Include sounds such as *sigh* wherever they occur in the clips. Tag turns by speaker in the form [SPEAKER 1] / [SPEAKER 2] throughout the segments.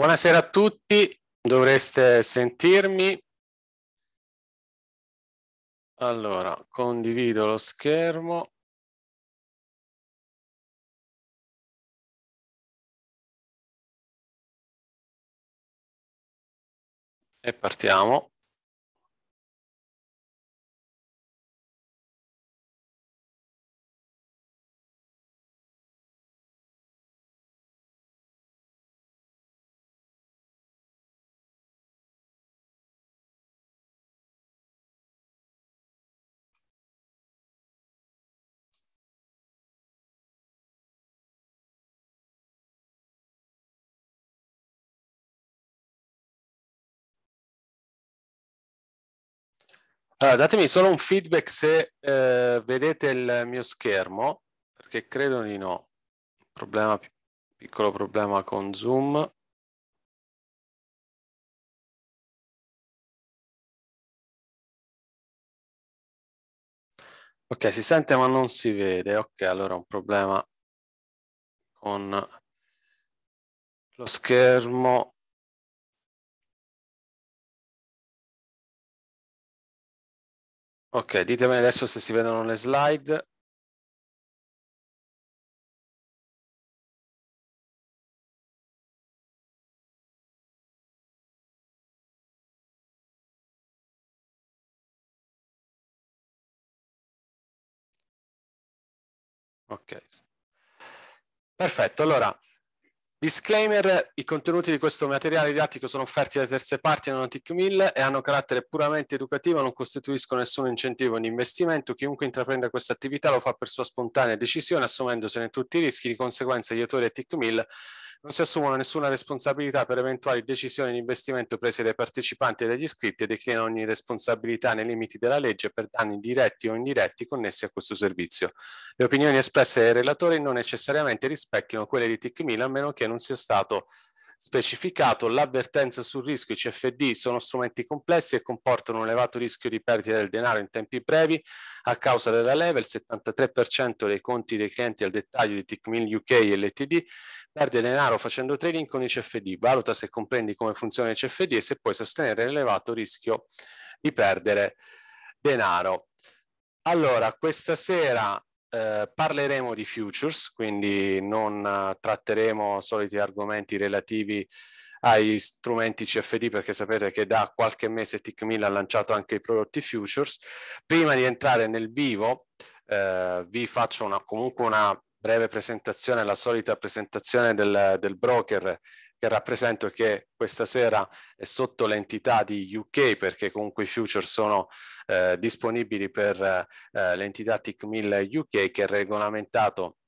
[SPEAKER 1] Buonasera a tutti, dovreste sentirmi. Allora, condivido lo schermo. E partiamo. Allora, datemi solo un feedback
[SPEAKER 2] se eh, vedete il mio schermo, perché credo di no.
[SPEAKER 1] Problema, piccolo problema con Zoom. Ok, si sente ma non si vede. Ok, allora un problema con lo schermo Ok, ditemi adesso se si vedono le slide. Ok, perfetto. Allora, Disclaimer, i contenuti di questo materiale didattico sono offerti da terze
[SPEAKER 2] parti e non TIC 1000 e hanno carattere puramente educativo, non costituiscono nessun incentivo in investimento. Chiunque intraprenda questa attività lo fa per sua spontanea decisione, assumendosene tutti i rischi. Di conseguenza gli autori di TIC 1000 non si assumono nessuna responsabilità per eventuali decisioni di investimento prese dai partecipanti e dagli iscritti e declinano ogni responsabilità nei limiti della legge per danni diretti o indiretti connessi a questo servizio. Le opinioni espresse dai relatori non necessariamente rispecchiano quelle di TIC Milan, a meno che non sia stato specificato, l'avvertenza sul rischio CFD sono strumenti complessi e comportano un elevato rischio di perdita del denaro in tempi brevi a causa della leva, il 73% dei conti dei clienti al dettaglio di Tickmill UK e LTD perde denaro facendo trading con i CFD, valuta se comprendi come funziona il CFD e se puoi sostenere l'elevato rischio di perdere denaro. Allora, questa sera eh, parleremo di futures, quindi non eh, tratteremo soliti argomenti relativi ai strumenti CFD perché sapete che da qualche mese tic ha lanciato anche i prodotti futures. Prima di entrare nel vivo eh, vi faccio una, comunque una breve presentazione, la solita presentazione del, del broker che rappresento e che questa sera è sotto l'entità di UK perché comunque i future sono eh, disponibili per eh, eh l'entità TIC 1000 UK che è regolamentato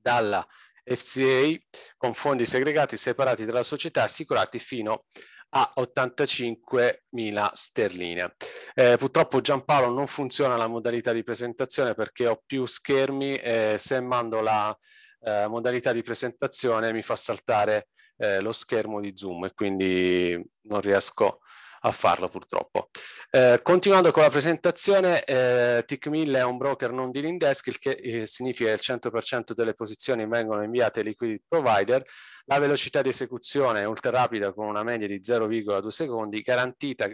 [SPEAKER 2] dalla FCA con fondi segregati separati dalla società assicurati fino a 85.000 sterline. Eh, purtroppo Giampaolo non funziona la modalità di presentazione perché ho più schermi e se mando la eh, modalità di presentazione mi fa saltare eh, lo schermo di Zoom e quindi non riesco a farlo purtroppo. Eh, continuando con la presentazione, eh, TIC1000 è un broker non dealing desk, il che eh, significa che il 100% delle posizioni vengono inviate ai liquidity provider, la velocità di esecuzione è ultra rapida con una media di 0,2 secondi, garantita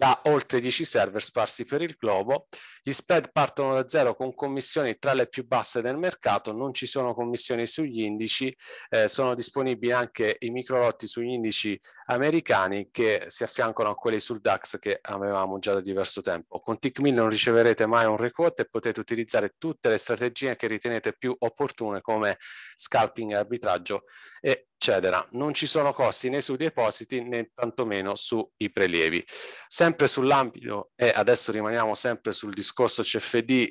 [SPEAKER 2] da oltre 10 server sparsi per il globo. Gli spread partono da zero con commissioni tra le più basse del mercato, non ci sono commissioni sugli indici, eh, sono disponibili anche i microlotti sugli indici americani che si affiancano a quelli sul DAX che avevamo già da diverso tempo. Con TICMIL non riceverete mai un requote e potete utilizzare tutte le strategie che ritenete più opportune come scalping, arbitraggio e eccetera. Non ci sono costi né sui depositi né tantomeno sui prelievi. Sempre sempre sull'ambito e adesso rimaniamo sempre sul discorso CFD,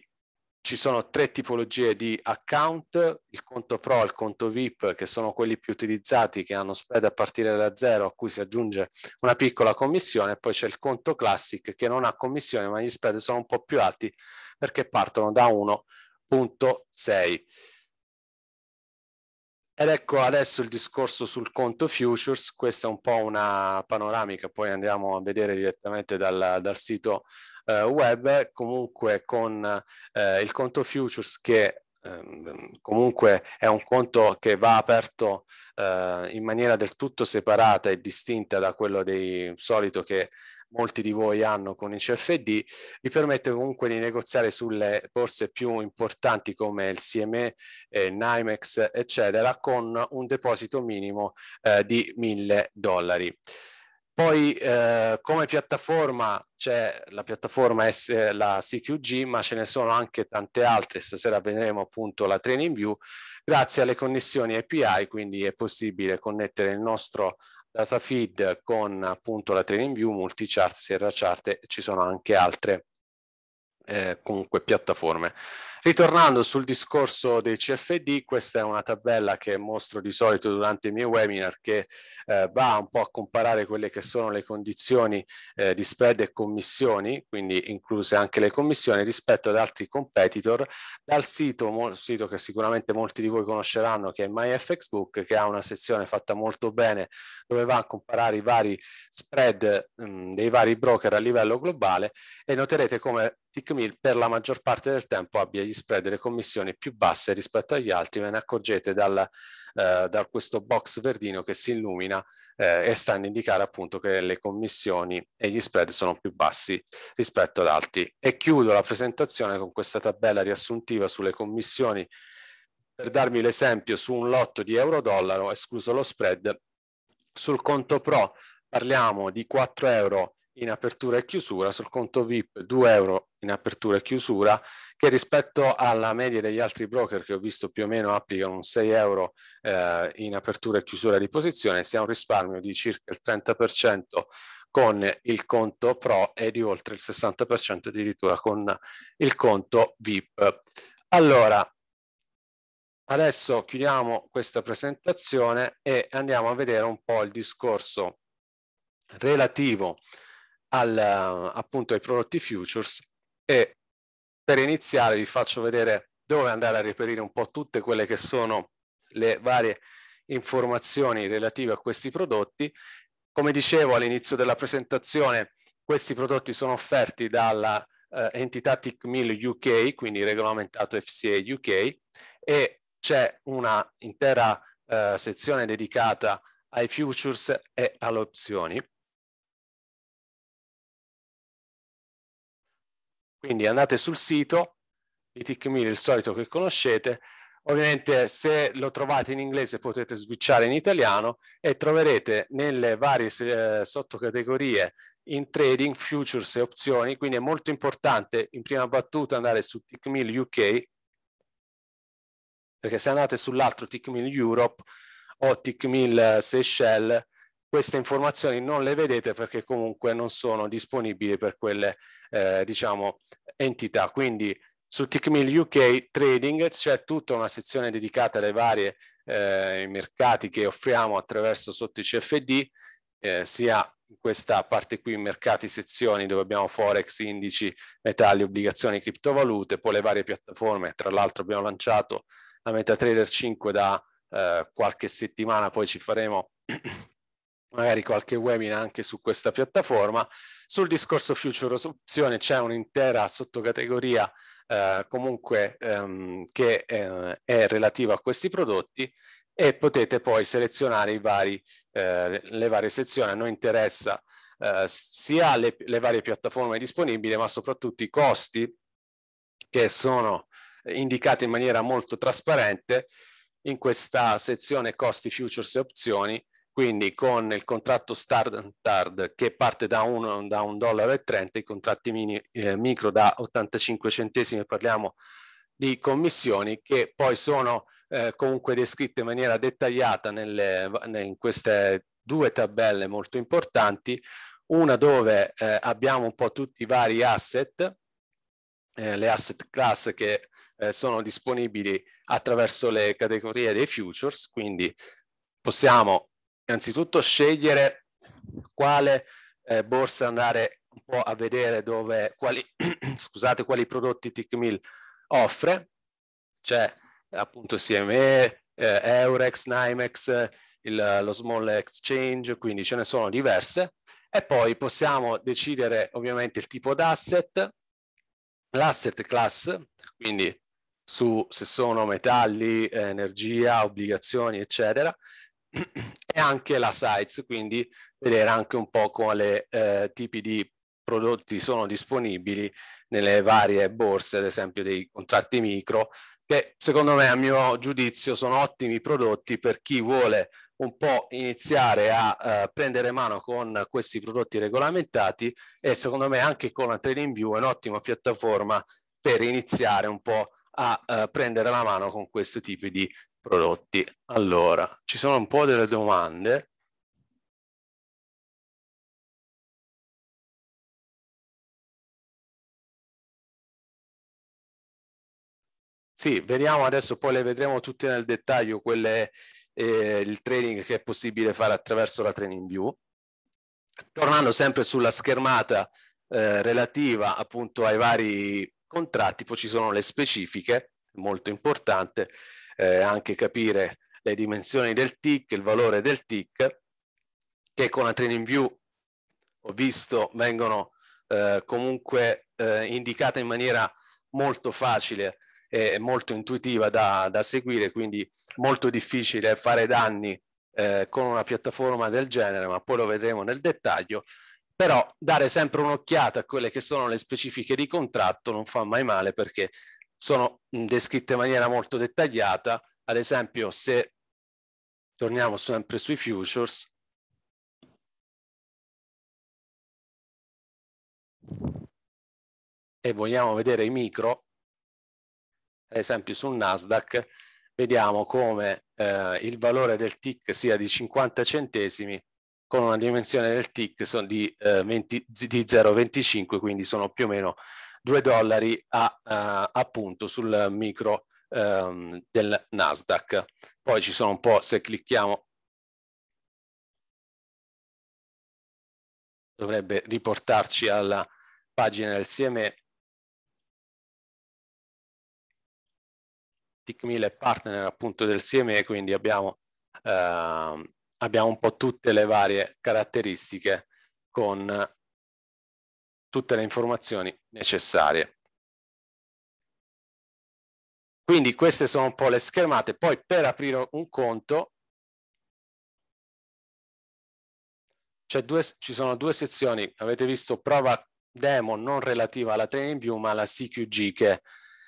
[SPEAKER 2] ci sono tre tipologie di account, il conto pro, il conto VIP, che sono quelli più utilizzati, che hanno spread a partire da zero, a cui si aggiunge una piccola commissione, poi c'è il conto classic, che non ha commissione, ma gli spread sono un po' più alti, perché partono da 1.6. Ed ecco adesso il discorso sul conto futures, questa è un po' una panoramica, poi andiamo a vedere direttamente dal, dal sito eh, web, comunque con eh, il conto futures che ehm, comunque è un conto che va aperto eh, in maniera del tutto separata e distinta da quello dei solito che molti di voi hanno con il CFD, vi permette comunque di negoziare sulle borse più importanti come il CME, eh, NYMEX, eccetera, con un deposito minimo eh, di 1000 dollari. Poi eh, come piattaforma c'è la piattaforma S, la CQG, ma ce ne sono anche tante altre, stasera vedremo appunto la training view. Grazie alle connessioni API, quindi è possibile connettere il nostro data feed con appunto la training view, multichart, sierra chart, ci sono anche altre eh, comunque piattaforme. Ritornando sul discorso dei CFD, questa è una tabella che mostro di solito durante i miei webinar che eh, va un po' a comparare quelle che sono le condizioni eh, di spread e commissioni, quindi incluse anche le commissioni rispetto ad altri competitor, dal sito, sito che sicuramente molti di voi conosceranno che è MyFXBook che ha una sezione fatta molto bene dove va a comparare i vari spread mh, mm, dei vari broker a livello globale e noterete come TickMill per la maggior parte del tempo abbia gli spread e le commissioni più basse rispetto agli altri, ve ne accorgete dal, eh, da questo box verdino che si illumina eh, e sta ad indicare appunto che le commissioni e gli spread sono più bassi rispetto ad altri. E chiudo la presentazione con questa tabella riassuntiva sulle commissioni per darvi l'esempio su un lotto di euro-dollaro, escluso lo spread, sul conto pro parliamo di 4 euro in apertura e chiusura, sul conto VIP 2 euro in apertura e chiusura, che rispetto alla media degli altri broker che ho visto più o meno applicano un 6 euro eh, in apertura e chiusura di posizione, si ha un risparmio di circa il 30% con il conto Pro e di oltre il 60% addirittura con il conto VIP. Allora, adesso chiudiamo questa presentazione e andiamo a vedere un po' il discorso relativo a al, appunto ai prodotti futures e per iniziare vi faccio vedere dove andare a reperire un po' tutte quelle che sono le varie informazioni relative a questi prodotti. Come dicevo all'inizio della presentazione, questi prodotti sono offerti dalla eh, entità TIC 1000 UK, quindi regolamentato FCA UK, e c'è una
[SPEAKER 1] intera eh, sezione dedicata ai futures e alle opzioni. Quindi andate sul sito, di Mill, il solito che conoscete, Ovviamente se lo
[SPEAKER 2] trovate in inglese potete switchare in italiano e troverete nelle varie eh, sottocategorie in trading, futures e opzioni, quindi è molto importante in prima battuta andare su TICMIL UK, perché se andate sull'altro TICMIL Europe o TICMIL Seychelles queste informazioni non le vedete perché comunque non sono disponibili per quelle eh, diciamo, entità. Quindi su TICMIL UK Trading c'è tutta una sezione dedicata alle varie eh, mercati che offriamo attraverso sotto i CFD, eh, sia questa parte qui mercati sezioni dove abbiamo forex, indici, metalli, obbligazioni, criptovalute, poi le varie piattaforme, tra l'altro abbiamo lanciato la MetaTrader 5 da eh, qualche settimana, poi ci faremo magari qualche webinar anche su questa piattaforma. Sul discorso future opzione c'è un'intera sottocategoria eh, comunque ehm, che eh, è relativa a questi prodotti e potete poi selezionare vari, eh, le varie sezioni. A noi interessa eh, sia le, le varie piattaforme disponibili, ma soprattutto i costi che sono indicati in maniera molto trasparente in questa sezione costi, futures e opzioni quindi con il contratto standard che parte da 1,30 dollaro e 30, i contratti mini, eh, micro da 85 centesimi, parliamo di commissioni che poi sono eh, comunque descritte in maniera dettagliata nelle, in queste due tabelle molto importanti, una dove eh, abbiamo un po' tutti i vari asset, eh, le asset class che eh, sono disponibili attraverso le categorie dei futures, quindi possiamo innanzitutto scegliere quale eh, borsa andare un po' a vedere dove, quali, *clears throat* scusate, quali prodotti TICMIL offre, c'è appunto CME, eh, Eurex, NYMEX, il, lo Small Exchange, quindi ce ne sono diverse e poi possiamo decidere ovviamente il tipo d'asset, l'asset class, quindi su se sono metalli, energia, obbligazioni, eccetera, e anche la sites, quindi vedere anche un po' quale eh, tipi di prodotti sono disponibili nelle varie borse, ad esempio dei contratti micro, che secondo me a mio giudizio sono ottimi prodotti per chi vuole un po' iniziare a eh, prendere mano con questi prodotti regolamentati e secondo me anche con la Trading View è un'ottima piattaforma per iniziare un po' a eh, prendere la mano con questi tipi di prodotti.
[SPEAKER 1] Allora, ci sono un po' delle domande. Sì, vediamo adesso, poi le vedremo tutte nel dettaglio,
[SPEAKER 2] quelle, eh, il training che è possibile fare attraverso la Training View. Tornando sempre sulla schermata eh, relativa appunto ai vari contratti, poi ci sono le specifiche, molto importante, eh, anche capire le dimensioni del tick, il valore del tick, che con la training view ho visto vengono eh, comunque eh, indicate in maniera molto facile e molto intuitiva da, da seguire, quindi molto difficile fare danni eh, con una piattaforma del genere, ma poi lo vedremo nel dettaglio. Però dare sempre un'occhiata a quelle che sono le specifiche di contratto non fa mai male perché sono descritte in maniera molto dettagliata. Ad esempio, se
[SPEAKER 1] torniamo sempre sui futures, e vogliamo vedere i micro, ad esempio sul Nasdaq, vediamo come
[SPEAKER 2] eh, il valore del tick sia di 50 centesimi con una dimensione del tick di, eh, di 0,25, quindi sono più o meno 2 dollari a, uh, appunto sul micro um, del Nasdaq. Poi ci
[SPEAKER 1] sono un po', se clicchiamo, dovrebbe riportarci alla pagina del CME TIC 1000 partner appunto del CME, quindi
[SPEAKER 2] abbiamo, eh, abbiamo un po' tutte le varie caratteristiche
[SPEAKER 1] con tutte le informazioni necessarie. Quindi queste sono un po' le schermate. Poi per aprire un conto due, ci sono
[SPEAKER 2] due sezioni, avete visto prova demo non relativa alla Training ma alla CQG che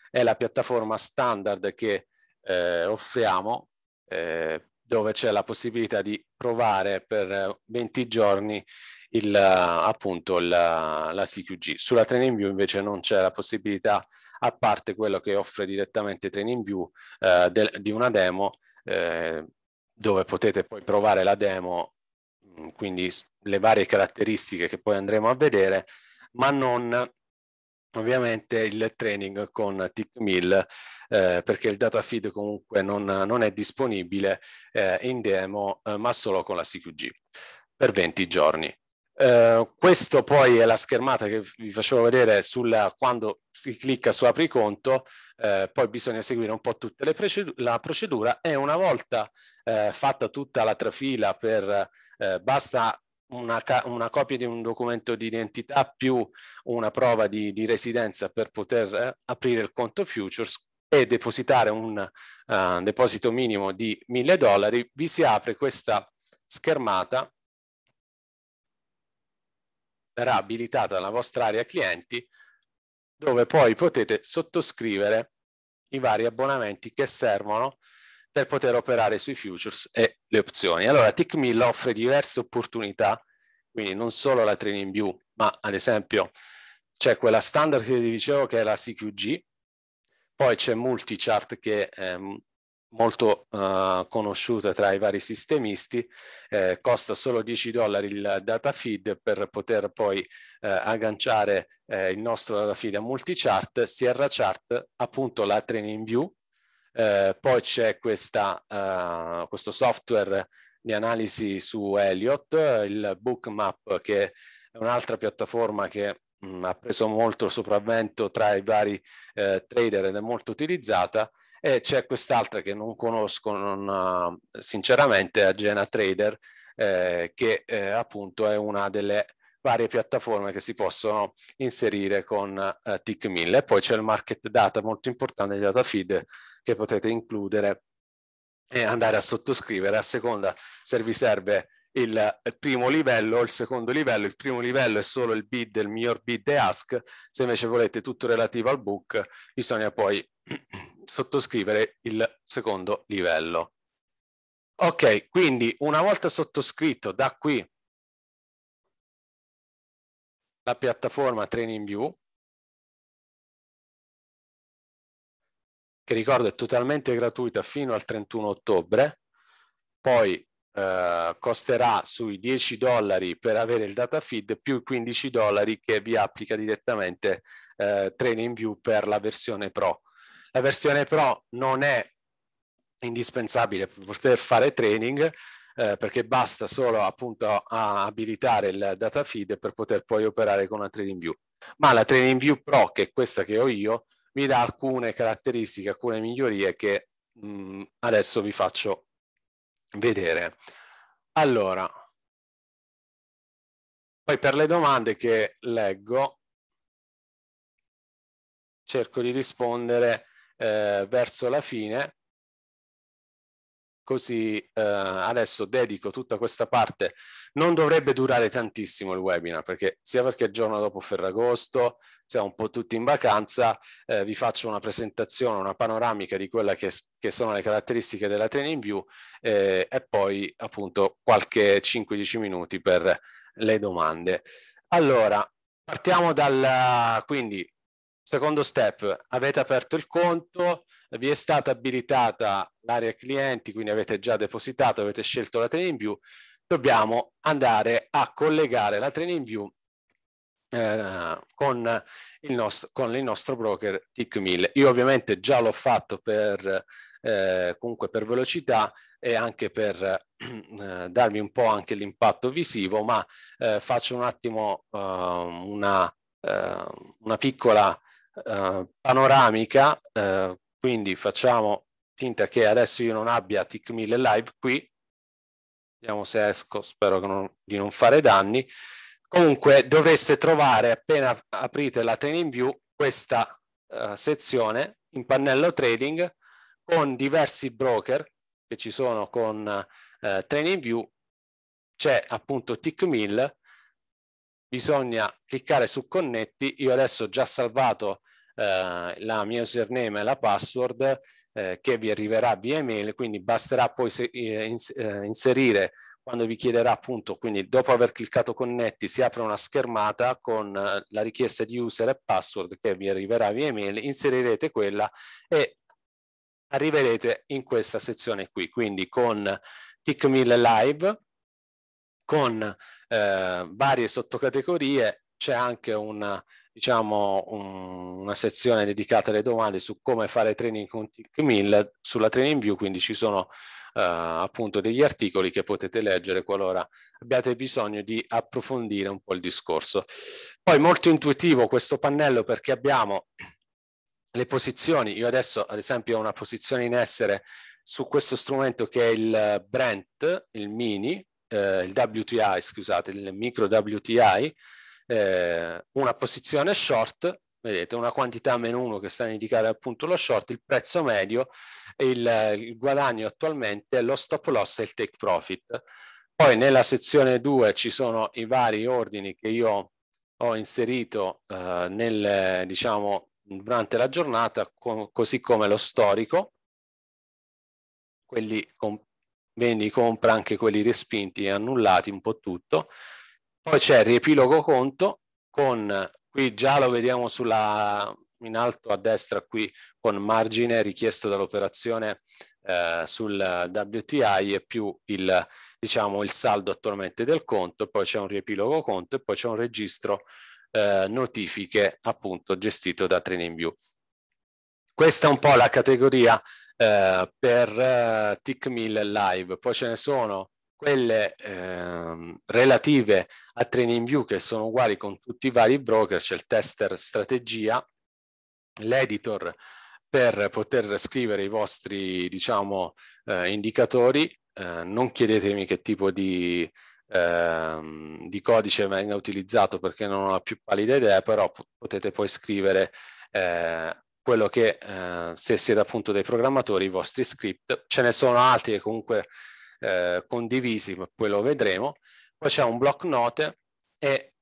[SPEAKER 2] è la piattaforma standard che eh, offriamo eh, dove c'è la possibilità di provare per 20 giorni il, appunto la, la CQG. Sulla Training View invece non c'è la possibilità, a parte quello che offre direttamente Training View, eh, de, di una demo eh, dove potete poi provare la demo, mm, quindi le varie caratteristiche che poi andremo a vedere, ma non ovviamente il training con TickMill eh, perché il data feed comunque non, non è disponibile eh, in demo eh, ma solo con la CQG per 20 giorni. Uh, questo poi è la schermata che vi facevo vedere sul, quando si clicca su apri conto, uh, eh, poi bisogna seguire un po' tutta la procedura e una volta uh, fatta tutta la trafila per basta una, una, copia di un documento di identità più una prova di, di residenza per poter aprire il conto Futures, e depositare un uh, deposito minimo di 1000 dollari, vi si apre questa schermata verrà abilitata la vostra area clienti dove poi potete sottoscrivere i vari abbonamenti che servono per poter operare sui futures e le opzioni. Allora, TICMIL offre diverse opportunità, quindi non solo la Training View, ma ad esempio c'è quella standard che vi dicevo che è la CQG, poi c'è Multichart che è ehm, molto eh, conosciuta tra i vari sistemisti, eh, costa solo 10 dollari il data feed per poter poi eh, agganciare eh, il nostro data feed a multichart, Sierra Chart, appunto la Training View, eh, poi c'è eh, questo software di analisi su Elliot, il Bookmap che è un'altra piattaforma che mh, mm, ha preso molto sopravvento tra i vari trader ed è molto utilizzata, e c'è quest'altra che non conosco non, eh, sinceramente, Agena Trader, eh, che eh, appunto è una delle varie piattaforme che si possono inserire con eh, Tickmill. E poi c'è il market data molto importante, il data feed, che potete includere e andare a sottoscrivere a seconda se vi serve il primo livello o il secondo livello. Il primo livello è solo il bid, il miglior bid e ask. Se invece volete tutto relativo al book, bisogna poi sottoscrivere il secondo livello.
[SPEAKER 1] Ok, quindi una volta sottoscritto da qui la piattaforma Training View, che ricordo è totalmente gratuita fino al 31 ottobre,
[SPEAKER 2] poi eh, costerà sui 10 dollari per avere il data feed più i 15 dollari che vi applica direttamente eh, TrainingView per la versione Pro. La versione Pro non è indispensabile per poter fare training, eh, perché basta solo appunto abilitare il data feed per poter poi operare con la Trading View. Ma la Trading View Pro, che è questa che ho io, mi dà alcune caratteristiche, alcune migliorie che mh, mm, adesso vi faccio
[SPEAKER 1] vedere. Allora, poi per le domande che leggo, cerco di rispondere eh, verso la fine,
[SPEAKER 2] così eh, adesso dedico tutta questa parte. Non dovrebbe durare tantissimo il webinar, perché sia perché il giorno dopo Ferragosto, siamo un po' tutti in vacanza, eh, vi faccio una presentazione, una panoramica di quelle che, che, sono le caratteristiche della Training View eh, e poi appunto qualche 5-10 minuti per le domande. Allora, partiamo dal, quindi Secondo step, avete aperto il conto, vi è stata abilitata l'area clienti, quindi avete già depositato, avete scelto la training view, dobbiamo andare a collegare la training view eh, con, il nostro, con il nostro broker TIC1000. Io ovviamente già l'ho fatto per, eh, comunque per velocità e anche per eh, *clears throat* darvi un po' anche l'impatto visivo, ma eh, faccio un attimo eh, una, eh, una piccola eh, panoramica, eh, quindi facciamo finta che adesso io non abbia TIC 1000 live qui, vediamo se esco, spero non, di non fare danni, comunque dovesse trovare appena aprite la Training View questa eh, sezione in pannello trading con diversi broker che ci sono con eh, Training View, c'è appunto TIC 1000 bisogna cliccare su connetti. Io adesso ho già salvato eh, la mia username e la password eh, che vi arriverà via email, quindi basterà poi se, eh, eh inserire quando vi chiederà appunto, quindi dopo aver cliccato connetti si apre una schermata con eh, la richiesta di user e password che vi arriverà via email, inserirete quella e arriverete in questa sezione qui, quindi con tic Live, con eh, varie sottocategorie, c'è anche una, diciamo, un, una sezione dedicata alle domande su come fare training con tic sulla Training View, quindi ci sono eh, appunto degli articoli che potete leggere qualora abbiate bisogno di approfondire un po' il discorso. Poi molto intuitivo questo pannello perché abbiamo le posizioni, io adesso ad esempio ho una posizione in essere su questo strumento che è il Brent, il Mini, eh, il WTI, scusate, il micro WTI, eh, una posizione short, vedete una quantità meno 1 che sta a indicare appunto lo short, il prezzo medio, il, il guadagno attualmente, lo stop loss e il take profit. Poi nella sezione 2 ci sono i vari ordini che io ho inserito eh, nel, diciamo, durante la giornata, co così come lo storico, quelli con vendi, compra anche quelli respinti e annullati, un po' tutto. Poi c'è il riepilogo conto con, qui già lo vediamo sulla, in alto a destra qui, con margine richiesto dall'operazione eh, sul WTI e più il, diciamo, il saldo attualmente del conto, poi c'è un riepilogo conto e poi c'è un registro eh, notifiche appunto gestito da TradingView. Questa è un po' la categoria eh, per eh, Tick Mill Live, poi ce ne sono quelle eh, relative a Training View che sono uguali con tutti i vari broker, c'è il tester strategia, l'editor per poter scrivere i vostri diciamo, eh, indicatori, eh, non chiedetemi che tipo di, ehm, di codice venga utilizzato perché non ho la più pallida idea, però potete poi scrivere eh, quello che eh, se siete appunto dei programmatori, i vostri script, ce ne sono altri che comunque eh, condivisi, ma poi lo vedremo. Poi c'è un block note e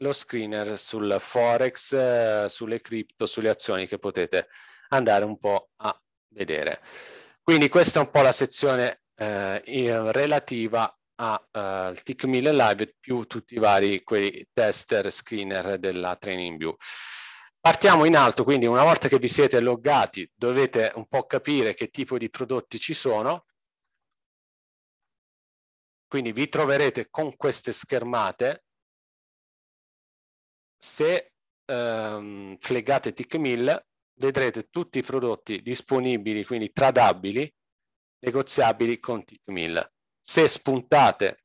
[SPEAKER 2] lo screener sul forex, eh, sulle cripto, sulle azioni che potete andare un po' a vedere. Quindi questa è un po' la sezione eh, relativa al uh, TIC 1000 Live più tutti i vari quei tester, screener della Training View. Partiamo in alto, quindi una volta che vi siete loggati dovete un po' capire che tipo di prodotti ci sono.
[SPEAKER 1] Quindi vi troverete con queste schermate. Se ehm, flegate TickMill
[SPEAKER 2] vedrete tutti i prodotti disponibili, quindi tradabili, negoziabili con TickMill. Se spuntate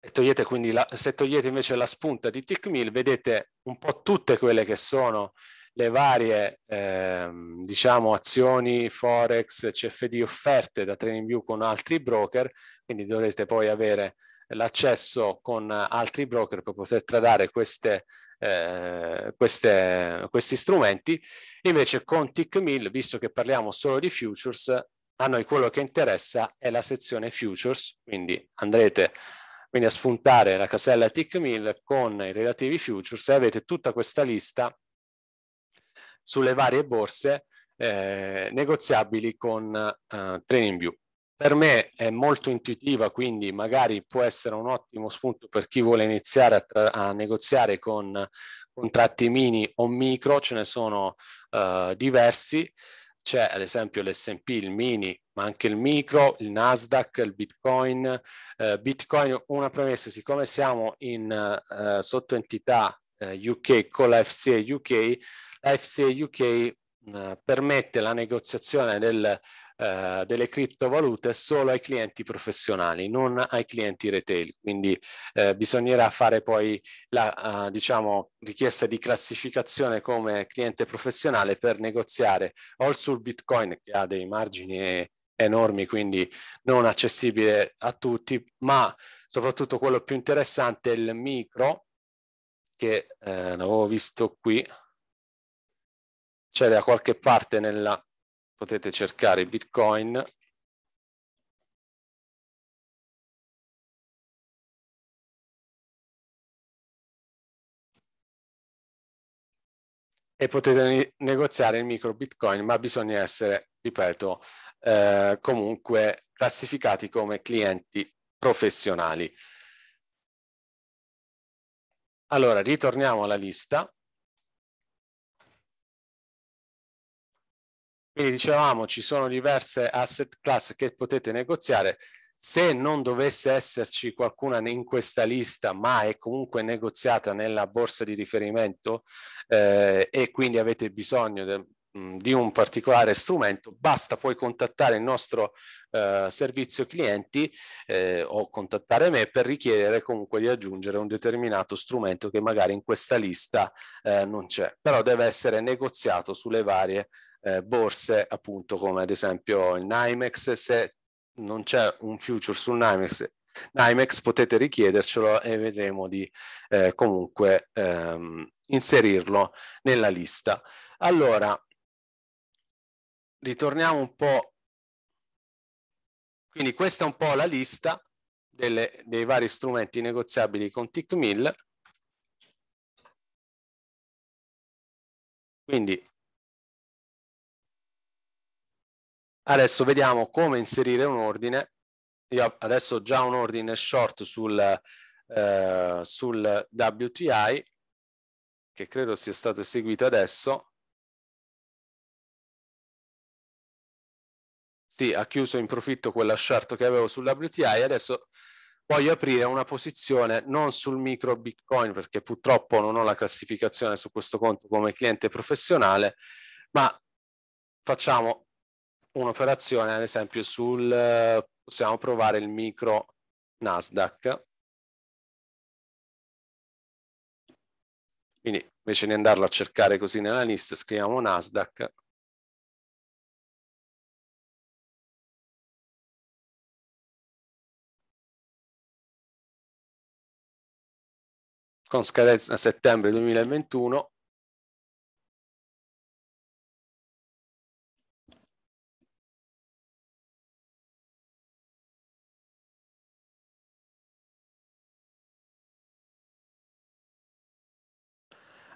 [SPEAKER 2] e togliete quindi la, se togliete invece la spunta di Tickmill vedete un po' tutte quelle che sono le varie ehm, diciamo azioni forex cfd offerte da TradingView con altri broker quindi dovrete poi avere l'accesso con altri broker per poter tradare queste, eh, queste, questi strumenti invece con Tickmill visto che parliamo solo di futures a noi quello che interessa è la sezione futures quindi andrete quindi a spuntare la casella tick mill con i relativi futures e avete tutta questa lista sulle varie borse eh, negoziabili con eh, TradingView. Per me è molto intuitiva, quindi magari può essere un ottimo spunto per chi vuole iniziare a, a negoziare con contratti mini o micro, ce ne sono eh, diversi c'è ad esempio l'S&P, il mini, ma anche il micro, il Nasdaq, il Bitcoin. Eh, Bitcoin, una premessa, siccome siamo in eh, sottoentità eh, UK con la FCA UK, la FCA UK eh, permette la negoziazione del eh, delle criptovalute solo ai clienti professionali, non ai clienti retail. Quindi eh, bisognerà fare poi la uh, diciamo, richiesta di classificazione come cliente professionale per negoziare o sul Bitcoin che ha dei margini enormi, quindi non accessibile a tutti, ma soprattutto quello più interessante è il micro che eh, l'avevo visto qui c'è
[SPEAKER 1] da qualche parte nella potete cercare Bitcoin e potete negoziare
[SPEAKER 2] il micro bitcoin, ma bisogna essere, ripeto, eh, comunque
[SPEAKER 1] classificati come clienti professionali. Allora, ritorniamo alla lista.
[SPEAKER 2] Quindi dicevamo ci sono diverse asset class che potete negoziare. Se non dovesse esserci qualcuna in questa lista, ma è comunque negoziata nella borsa di riferimento eh, e quindi avete bisogno de, di un particolare strumento, basta poi contattare il nostro eh, servizio clienti eh, o contattare me per richiedere comunque di aggiungere un determinato strumento che magari in questa lista eh, non c'è, però deve essere negoziato sulle varie eh, borse, appunto come ad esempio il NYMEX, se non c'è un future sul NYMEX, NYMEX potete richiedercelo e vedremo di eh, comunque ehm, inserirlo nella lista. Allora, ritorniamo un po', quindi questa è un po' la lista delle, dei vari strumenti negoziabili con TICMIL.
[SPEAKER 1] Quindi Adesso vediamo come inserire un ordine.
[SPEAKER 2] Io adesso ho già un ordine short sul, eh, sul
[SPEAKER 1] WTI, che credo sia stato eseguito adesso. Sì, ha chiuso in profitto quella
[SPEAKER 2] short che avevo sul WTI. Adesso voglio aprire una posizione non sul micro Bitcoin, perché purtroppo non ho la classificazione su questo conto come cliente professionale, ma facciamo un'operazione ad esempio sul, possiamo provare il micro Nasdaq.
[SPEAKER 1] Quindi invece di andarlo a cercare così nella lista, scriviamo Nasdaq. Con scadenza a settembre 2021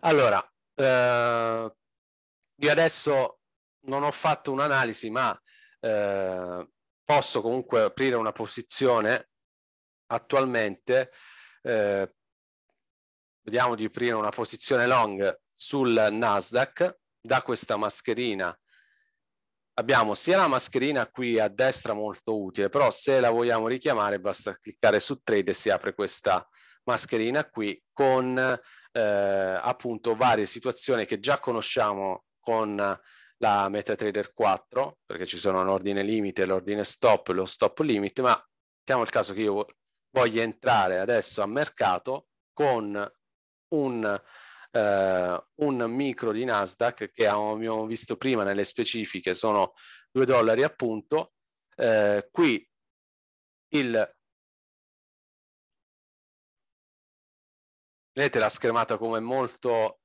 [SPEAKER 1] Allora, eh, io
[SPEAKER 2] adesso non ho fatto un'analisi, ma eh, posso comunque aprire una posizione attualmente. Eh, vediamo di aprire una posizione long sul Nasdaq da questa mascherina. Abbiamo sia la mascherina qui a destra molto utile, però se la vogliamo richiamare basta cliccare su trade e si apre questa mascherina qui con eh, appunto varie situazioni che già conosciamo con la MetaTrader 4, perché ci sono l'ordine limite, l'ordine stop, e lo stop limit, ma mettiamo il caso che io voglia entrare adesso a mercato con un, eh, un micro di Nasdaq che abbiamo
[SPEAKER 1] visto prima nelle specifiche, sono 2 dollari appunto Eh, qui il vedete la schermata come molto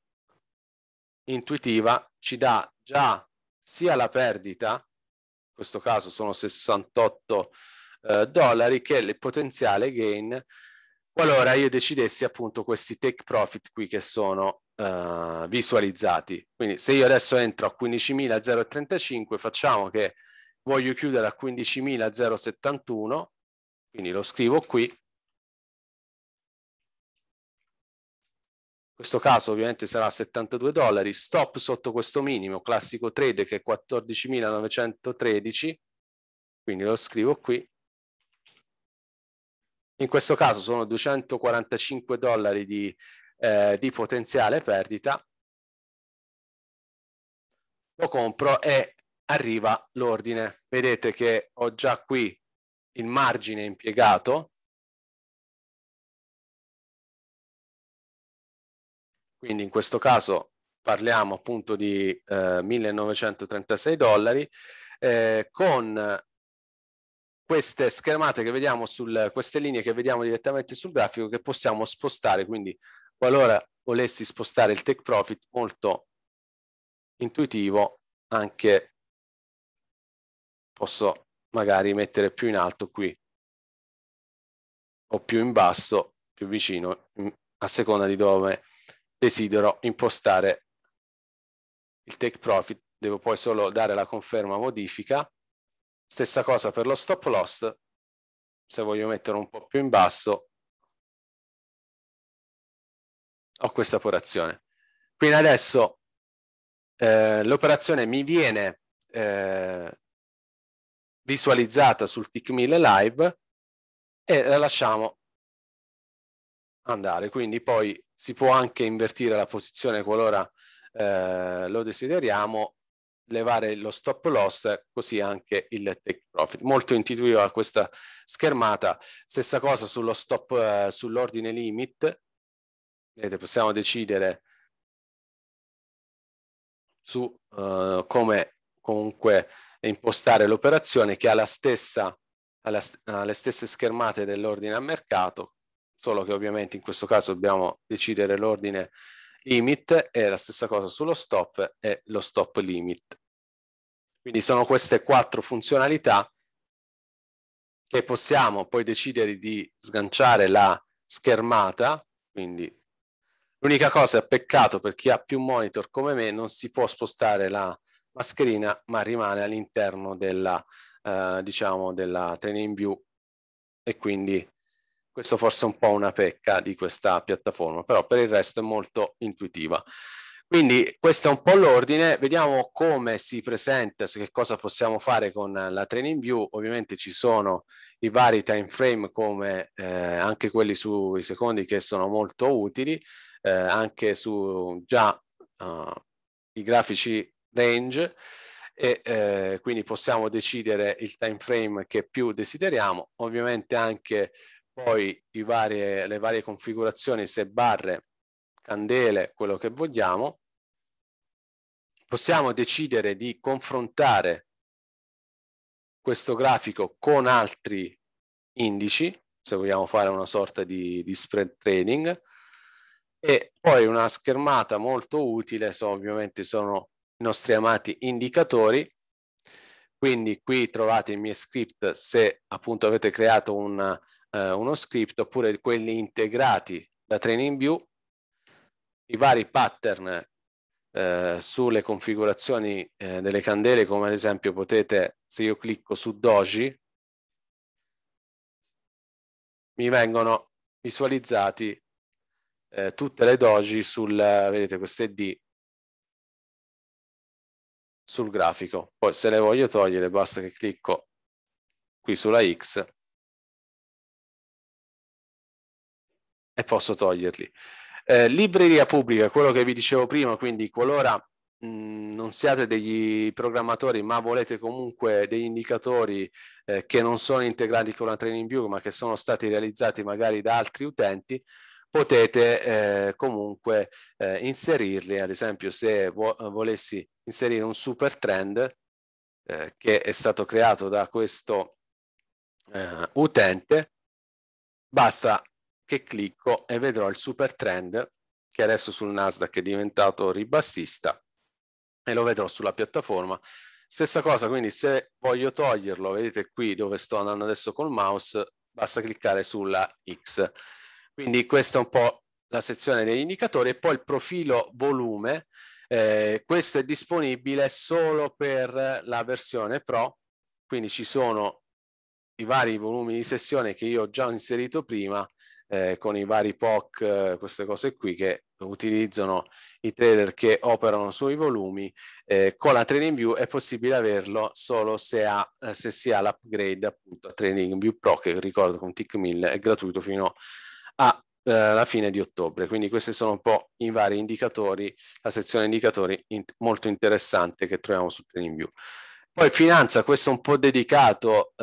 [SPEAKER 1] intuitiva, ci dà
[SPEAKER 2] già sia la perdita, in questo caso sono 68 eh, dollari, che il potenziale gain, qualora io decidessi appunto questi take profit qui che sono eh, visualizzati. Quindi se io adesso entro a 15.035, facciamo che voglio chiudere a 15.071, quindi lo scrivo qui, questo caso ovviamente sarà 72 dollari, stop sotto questo minimo, classico trade che è 14.913, quindi lo scrivo qui. In questo caso sono 245 dollari di, eh, di potenziale perdita. Lo compro e arriva l'ordine. Vedete che ho già qui
[SPEAKER 1] il margine impiegato Quindi in questo caso parliamo appunto di eh,
[SPEAKER 2] 1936 dollari eh, con queste schermate che vediamo sul, queste linee che vediamo direttamente sul grafico che possiamo spostare, quindi qualora volessi spostare il take profit molto intuitivo
[SPEAKER 1] anche posso magari mettere più in alto qui o più in basso, più vicino a
[SPEAKER 2] seconda di dove desidero impostare il take profit, devo poi solo dare la conferma modifica. Stessa cosa per lo stop loss,
[SPEAKER 1] se voglio mettere un po' più in basso, ho questa operazione. Quindi adesso eh,
[SPEAKER 2] l'operazione mi viene eh, visualizzata sul TIC 1000 live e la lasciamo andare. Quindi poi si può anche invertire la posizione qualora eh, lo desideriamo, levare lo stop loss, così anche il take profit. Molto intuitiva questa schermata. Stessa cosa sullo stop, eh, sull'ordine limit. Vedete, possiamo decidere su eh, come comunque impostare l'operazione che ha, la stessa, ha, la, ha le stesse schermate dell'ordine a mercato, solo che ovviamente in questo caso dobbiamo decidere l'ordine limit e la stessa cosa sullo stop e lo stop limit. Quindi sono queste quattro funzionalità che possiamo poi decidere di sganciare la schermata, quindi l'unica cosa è peccato per chi ha più monitor come me non si può spostare la mascherina ma rimane all'interno della, eh, diciamo, della training view e quindi questo forse è un po' una pecca di questa piattaforma, però per il resto è molto intuitiva. Quindi questo è un po' l'ordine, vediamo come si presenta, che cosa possiamo fare con la training view, ovviamente ci sono i vari time frame come eh, anche quelli sui secondi che sono molto utili, eh, anche su già uh, i grafici range e eh, quindi possiamo decidere il time frame che più desideriamo, ovviamente anche poi varie, le varie configurazioni, se barre, candele, quello che vogliamo, possiamo decidere di confrontare questo grafico con altri indici, se vogliamo fare una sorta di, di spread trading, e poi una schermata molto utile sono, ovviamente sono i nostri amati indicatori quindi qui trovate i miei script se appunto avete creato una eh, uno script oppure quelli integrati da TrainingView, i vari pattern eh, sulle configurazioni eh, delle candele, come ad esempio potete, se io clicco su Doji,
[SPEAKER 1] mi vengono visualizzati eh, tutte le doji sul, vedete, queste D sul grafico. Poi se le voglio togliere basta che clicco qui sulla X e posso toglierli.
[SPEAKER 2] Eh, libreria pubblica, quello che vi dicevo prima, quindi qualora mh, non siate degli programmatori ma volete comunque degli indicatori eh, che non sono integrati con la Training View ma che sono stati realizzati magari da altri utenti, potete eh, comunque eh, inserirli, ad esempio se vo volessi inserire un super trend eh, che è stato creato da questo eh, utente, basta che clicco e vedrò il super trend che adesso sul Nasdaq è diventato ribassista e lo vedrò sulla piattaforma. Stessa cosa, quindi se voglio toglierlo, vedete qui dove sto andando adesso col mouse, basta cliccare sulla X. Quindi questa è un po' la sezione degli indicatori e poi il profilo volume. Eh, questo è disponibile solo per la versione Pro, quindi ci sono i vari volumi di sessione che io ho già inserito prima eh, con i vari POC, eh, queste cose qui che utilizzano i trader che operano sui volumi, eh, con la Trading View è possibile averlo solo se, ha, eh, se si ha l'upgrade appunto a Trading View Pro, che ricordo con TIC 1000 è gratuito fino alla eh, fine di ottobre. Quindi questi sono un po' i vari indicatori, la sezione indicatori in, molto interessante che troviamo su Trading View. Poi finanza, questo è un po' dedicato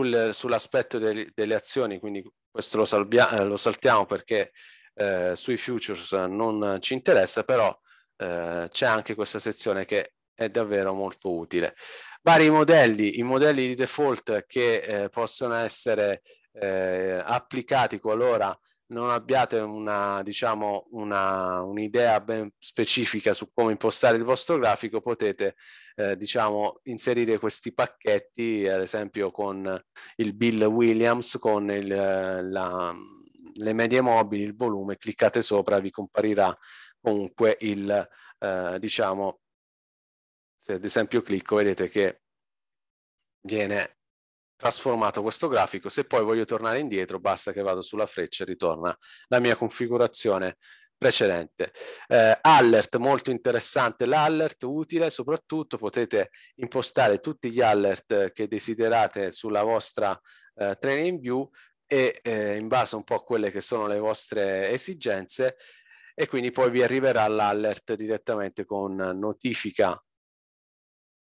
[SPEAKER 2] sul, sull'aspetto del, delle azioni, quindi questo lo, salvia, eh, lo saltiamo perché eh, sui futures non ci interessa, però eh, c'è anche questa sezione che è davvero molto utile. Vari modelli, i modelli di default che eh, possono essere eh, applicati qualora non abbiate una, diciamo, una, un'idea ben specifica su come impostare il vostro grafico, potete eh, diciamo, inserire questi pacchetti, ad esempio con il Bill Williams, con il, la, le medie mobili, il volume, cliccate sopra, vi comparirà comunque il, eh, diciamo, se ad esempio clicco, vedete che viene trasformato questo grafico. Se poi voglio tornare indietro, basta che vado sulla freccia e ritorna la mia configurazione precedente. Eh, alert, molto interessante l'alert, utile, soprattutto potete impostare tutti gli alert che desiderate sulla vostra eh, training view e eh, in base un po' a quelle che sono le vostre esigenze e quindi poi vi arriverà l'alert direttamente con notifica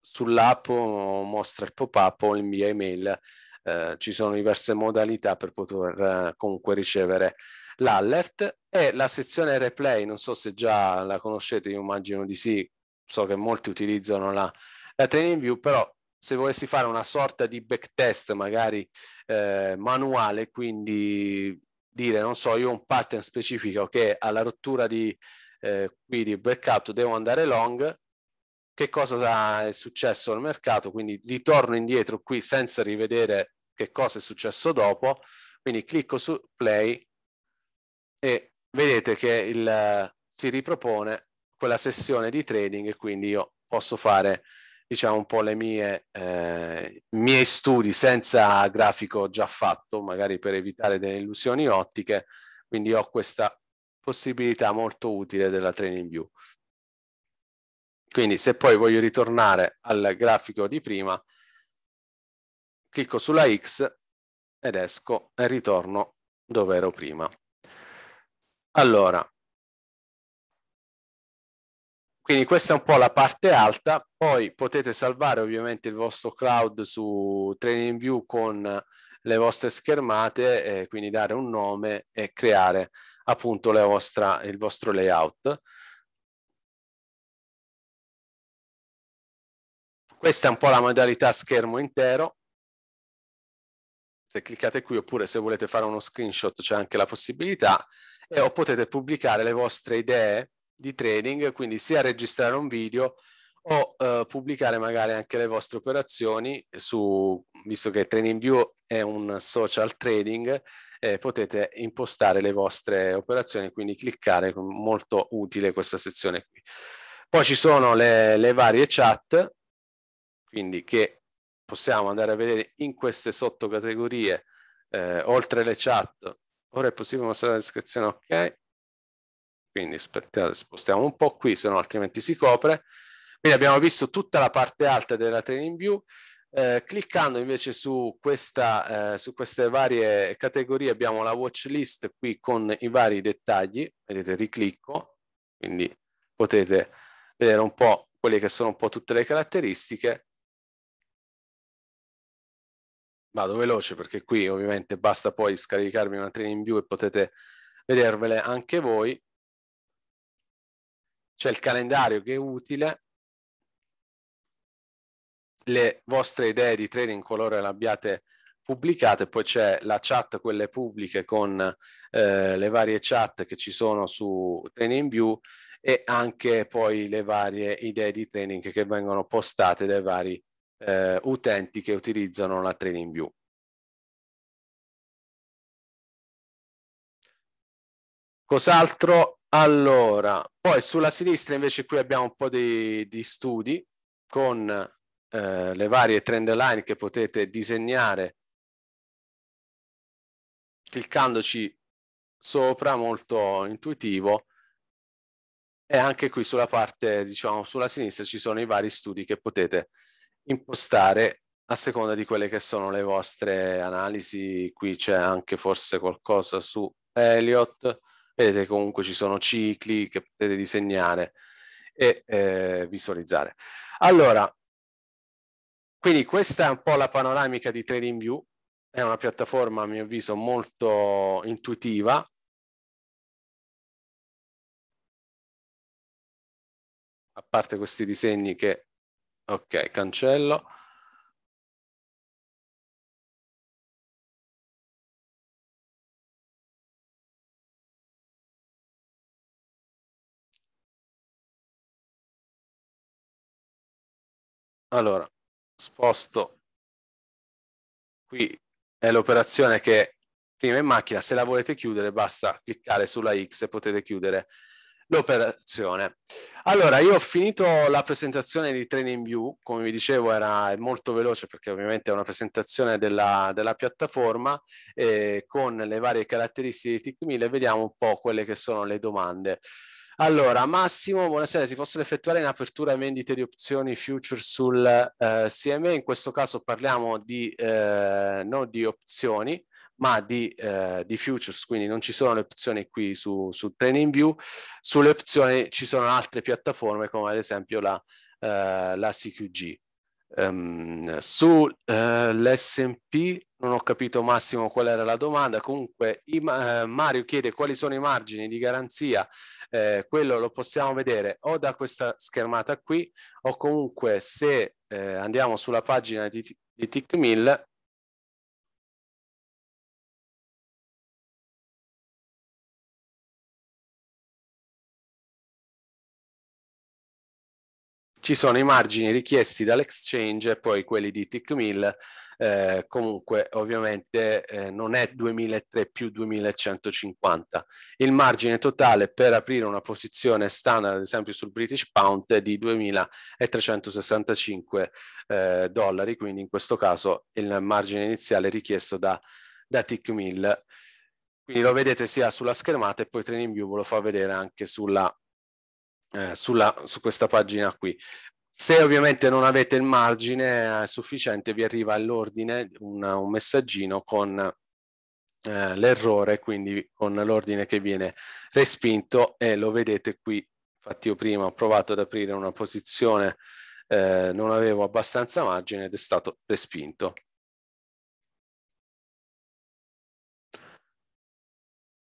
[SPEAKER 2] sull'app mostra il pop-up o invia email. Eh, ci sono diverse modalità per poter eh, comunque ricevere l'allert e la sezione replay, non so se già la conoscete, io immagino di sì, so che molti utilizzano la, la training view, però se volessi fare una sorta di backtest magari eh, manuale, quindi dire, non so, io ho un pattern specifico che alla rottura di eh, qui di breakout devo andare long, che cosa è successo al mercato, quindi ritorno indietro qui senza rivedere che cosa è successo dopo, quindi clicco su play e vedete che il, si ripropone quella sessione di trading e quindi io posso fare diciamo un po' le mie eh, miei studi senza grafico già fatto, magari per evitare delle illusioni ottiche, quindi ho questa possibilità molto utile della TradingView. Quindi se poi voglio ritornare al grafico di prima, clicco sulla X ed esco e ritorno dove ero prima. Allora, quindi questa è un po' la parte alta, poi potete salvare ovviamente il vostro cloud su TrainingView con le vostre schermate, eh, quindi dare un nome e creare appunto
[SPEAKER 1] vostra, il vostro layout. Questa è un po' la modalità schermo intero.
[SPEAKER 2] Se cliccate qui oppure se volete fare uno screenshot c'è anche la possibilità e o potete pubblicare le vostre idee di trading, quindi sia registrare un video o eh, pubblicare magari anche le vostre operazioni su, visto che TradingView è un social trading, eh, potete impostare le vostre operazioni, quindi cliccare, molto utile questa sezione qui. Poi ci sono le, le varie chat, quindi che possiamo andare a vedere in queste sottocategorie eh, oltre le chat. Ora è possibile mostrare la descrizione, ok? Quindi aspettate, spostiamo un po' qui, se no altrimenti si copre. Quindi abbiamo visto tutta la parte alta della training view. Eh, cliccando invece su, questa, eh, su queste varie categorie abbiamo la watch list qui con i vari dettagli, vedete riclicco, quindi potete vedere un po' quelle che sono un po' tutte le caratteristiche vado veloce perché qui ovviamente basta poi scaricarvi una training view e potete vedervele anche voi. C'è il calendario che è utile, le vostre idee di training qualora le abbiate pubblicate, poi c'è la chat, quelle pubbliche con eh, le varie chat che ci sono su Training View e anche poi le varie idee di training
[SPEAKER 1] che vengono postate dai vari eh, utenti che utilizzano la Training View. Cos'altro? Allora, poi sulla sinistra invece qui abbiamo un po' di, di
[SPEAKER 2] studi con eh, le varie trend line che potete disegnare cliccandoci sopra, molto intuitivo. E anche qui sulla parte, diciamo, sulla sinistra ci sono i vari studi che potete impostare a seconda di quelle che sono le vostre analisi. Qui c'è anche forse qualcosa su Elliot. Vedete comunque ci sono cicli che potete disegnare e eh, visualizzare. Allora, quindi questa è un po' la panoramica di TradingView.
[SPEAKER 1] È una piattaforma, a mio avviso, molto intuitiva, a parte questi disegni che Ok, cancello. Allora, sposto qui
[SPEAKER 2] è l'operazione che prima in macchina, se la volete chiudere basta cliccare sulla X e potete chiudere l'operazione. Allora, io ho finito la presentazione di Training View, come vi dicevo era molto veloce perché ovviamente è una presentazione della, della piattaforma eh, con le varie caratteristiche di TIC1000 e vediamo un po' quelle che sono le domande. Allora, Massimo, buonasera. Si possono effettuare in apertura vendite di opzioni future sul eh, CME? In questo caso parliamo di, eh, non di opzioni, ma di, eh, di futures, quindi non ci sono le opzioni qui su, su Training sulle opzioni ci sono altre piattaforme come ad esempio la, eh, la CQG. Um, ehm, Sull'SP eh, non ho capito Massimo qual era la domanda, comunque i, eh, Mario chiede quali sono i margini di garanzia, eh, quello lo possiamo vedere o da questa schermata qui o
[SPEAKER 1] comunque se eh, andiamo sulla pagina di, di TICMIL ci sono i margini richiesti dall'exchange e poi quelli di TICMIL, eh, comunque
[SPEAKER 2] ovviamente eh, non è 2003 più 2150. Il margine totale per aprire una posizione standard, ad esempio sul British Pound, è di 2365 eh, dollari, quindi in questo caso il margine iniziale richiesto da, da TICMIL. Quindi lo vedete sia sulla schermata e poi TradingView ve lo fa vedere anche sulla eh, sulla, su questa pagina qui. Se ovviamente non avete il margine eh, sufficiente vi arriva all'ordine un, un messaggino con eh, l'errore, quindi con l'ordine che viene respinto e lo vedete qui. Infatti io prima ho provato ad aprire una posizione,
[SPEAKER 1] eh, non avevo abbastanza margine ed è stato respinto.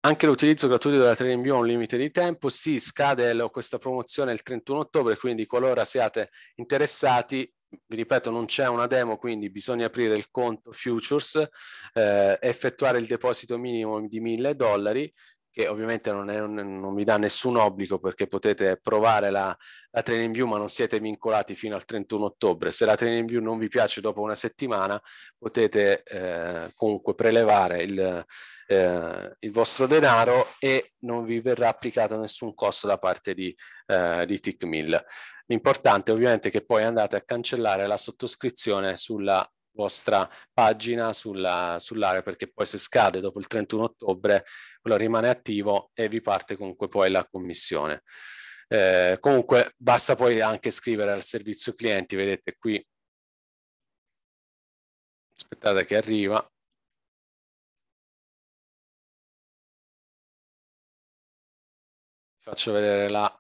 [SPEAKER 1] Anche l'utilizzo gratuito della
[SPEAKER 2] Trading ha un limite di tempo, sì, scade questa promozione il 31 ottobre, quindi qualora siate interessati, vi ripeto, non c'è una demo, quindi bisogna aprire il conto Futures, eh, effettuare il deposito minimo di 1000 dollari che ovviamente non, è, non, vi dà nessun obbligo perché potete provare la, la training view ma non siete vincolati fino al 31 ottobre. Se la training view non vi piace dopo una settimana potete eh, comunque prelevare il, eh, il, vostro denaro e non vi verrà applicato nessun costo da parte di, eh, di TICMIL. L'importante ovviamente è che poi andate a cancellare la sottoscrizione sulla vostra pagina sulla, sull'area perché poi se scade dopo il 31 ottobre quello rimane attivo e vi parte comunque poi la commissione. Eh, comunque basta poi anche scrivere al
[SPEAKER 1] servizio clienti, vedete qui, aspettate che arriva, faccio vedere la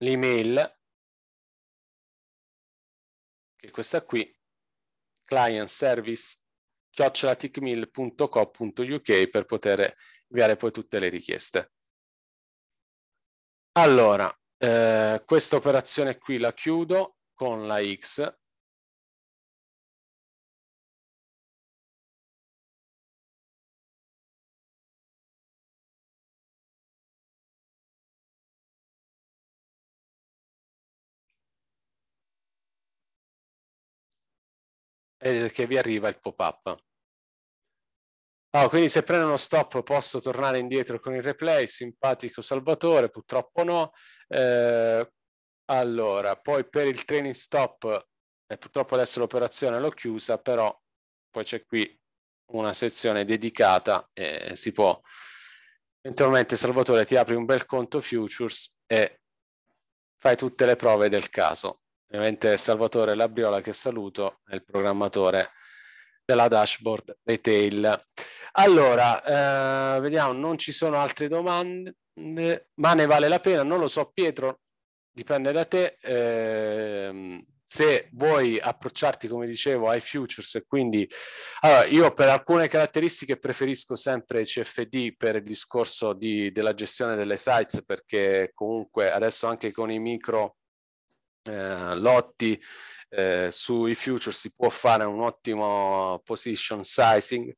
[SPEAKER 1] l'email è questa qui, client service chiocciolatecmil.co.uk per
[SPEAKER 2] poter inviare poi tutte le richieste. Allora,
[SPEAKER 1] eh, questa operazione qui la chiudo con la X e che vi arriva il pop-up. Oh, quindi se prendo uno
[SPEAKER 2] stop posso tornare indietro con il replay, simpatico Salvatore, purtroppo no. Eh, allora, poi per il training stop, eh, purtroppo adesso l'operazione l'ho chiusa, però poi c'è qui una sezione dedicata e si può eventualmente Salvatore ti apri un bel conto futures e fai tutte le prove del caso. Ovviamente Salvatore Labriola che saluto, è il programmatore della dashboard retail. Allora, eh, vediamo, non ci sono altre domande, ma ne vale la pena, non lo so Pietro, dipende da te. Eh, se vuoi approcciarti, come dicevo, ai futures quindi allora, io per alcune caratteristiche preferisco sempre CFD per il discorso di, della gestione delle sites perché comunque adesso anche con i micro eh, Lotti eh, sui futures si può fare un ottimo position sizing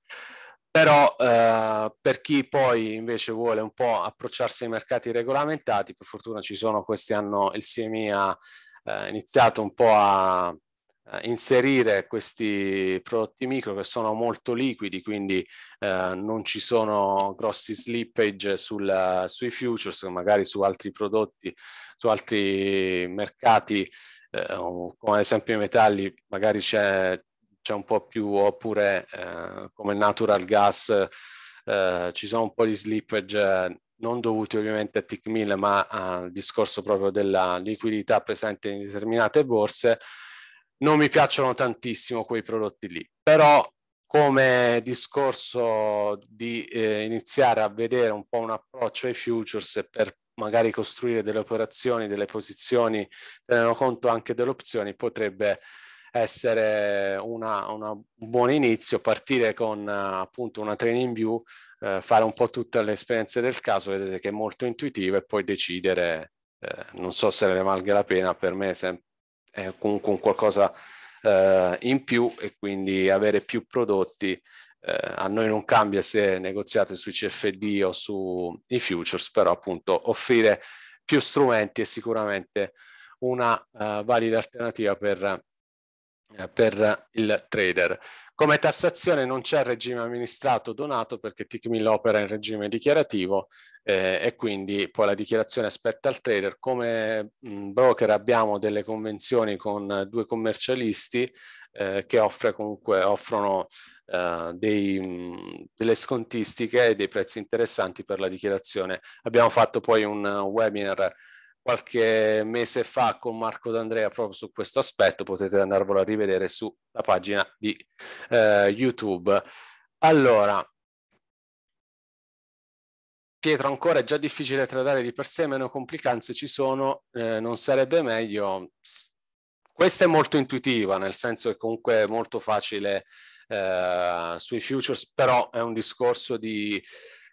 [SPEAKER 2] però eh, per chi poi invece vuole un po' approcciarsi ai mercati regolamentati per fortuna ci sono questi hanno il CMI ha eh, iniziato un po' a inserire questi prodotti micro che sono molto liquidi, quindi eh, non ci sono grossi slippage sul, sui futures, magari su altri prodotti su altri mercati, eh, come ad esempio i metalli, magari c'è, c'è un po' più, oppure eh, come natural gas eh, ci sono un po' di slippage non dovuti ovviamente a TIC 1000 ma al discorso proprio della liquidità presente in determinate borse, non mi piacciono tantissimo quei prodotti lì, però come discorso di eh, iniziare a vedere un po' un approccio ai futures per magari costruire delle operazioni, delle posizioni, tenendo conto anche delle opzioni, potrebbe essere un buon inizio, partire con appunto una training view, eh, fare un po' tutte le esperienze del caso, vedete che è molto intuitivo e poi decidere, eh, non so se ne valga la pena, per me è comunque un qualcosa eh, in più e quindi avere più prodotti eh, a noi non cambia se negoziate sui CFD o sui futures, però appunto offrire più strumenti è sicuramente una uh, valida alternativa per, uh, per, il trader. Come tassazione non c'è regime amministrato donato perché TICMIL opera in regime dichiarativo eh, e quindi poi la dichiarazione aspetta al trader. Come mh, broker abbiamo delle convenzioni con due commercialisti eh, che offre comunque, offrono eh, dei, mm, delle scontistiche e dei prezzi interessanti per la dichiarazione. Abbiamo fatto poi un webinar qualche mese fa con Marco D'Andrea proprio su questo aspetto, potete andarvelo a rivedere sulla pagina di eh, YouTube. Allora, Pietro, ancora è già difficile tradare di per sé, meno complicanze ci sono, eh, non sarebbe meglio? Questa è molto intuitiva, nel senso che comunque è molto facile eh, sui futures, però è un discorso di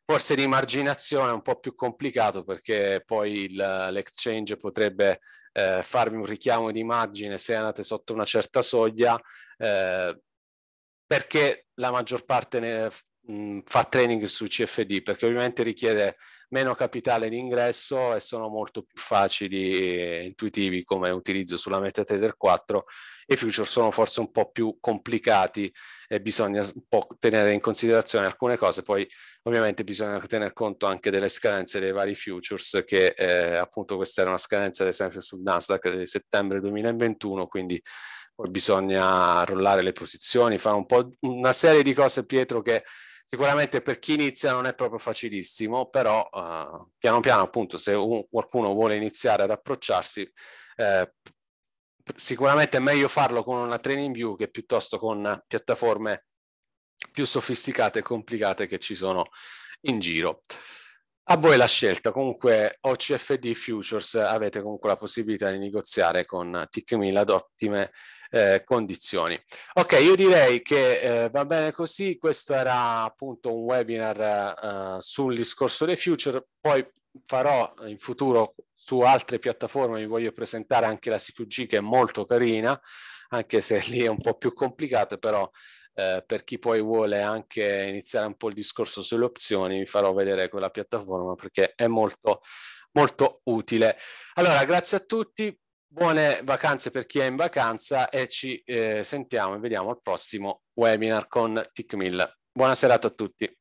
[SPEAKER 2] forse di marginazione un po' più complicato perché poi il, l'exchange potrebbe eh, farvi un richiamo di margine se andate sotto una certa soglia eh, perché la maggior parte ne, mh, mm, fa training su CFD perché ovviamente richiede meno capitale di ingresso e sono molto più facili e intuitivi come utilizzo sulla MetaTrader 4 i future sono forse un po' più complicati e bisogna un po' tenere in considerazione alcune cose poi ovviamente bisogna tener conto anche delle scadenze dei vari futures che eh, appunto questa era una scadenza ad esempio sul Nasdaq di settembre 2021 quindi poi bisogna rollare le posizioni, fare un po' una serie di cose, Pietro, che sicuramente per chi inizia non è proprio facilissimo, però uh, piano piano appunto se un, qualcuno vuole iniziare ad approcciarsi, eh, sicuramente è meglio farlo con una training view che piuttosto con piattaforme più sofisticate e complicate che ci sono in giro. A voi la scelta, comunque OCFD Futures avete comunque la possibilità di negoziare con TIC ad ottime eh, condizioni. Ok, io direi che eh, va bene così, questo era appunto un webinar eh, sul discorso dei future, poi farò in futuro su altre piattaforme, vi voglio presentare anche la CQG che è molto carina, anche se *laughs* lì è un po' più complicata, però eh, per chi poi vuole anche iniziare un po' il discorso sulle opzioni, vi farò vedere quella piattaforma perché è molto, molto utile. Allora, grazie a tutti, Buone vacanze per chi è in vacanza e ci eh, sentiamo e
[SPEAKER 1] vediamo al prossimo webinar con TICMIL. Buona serata a tutti.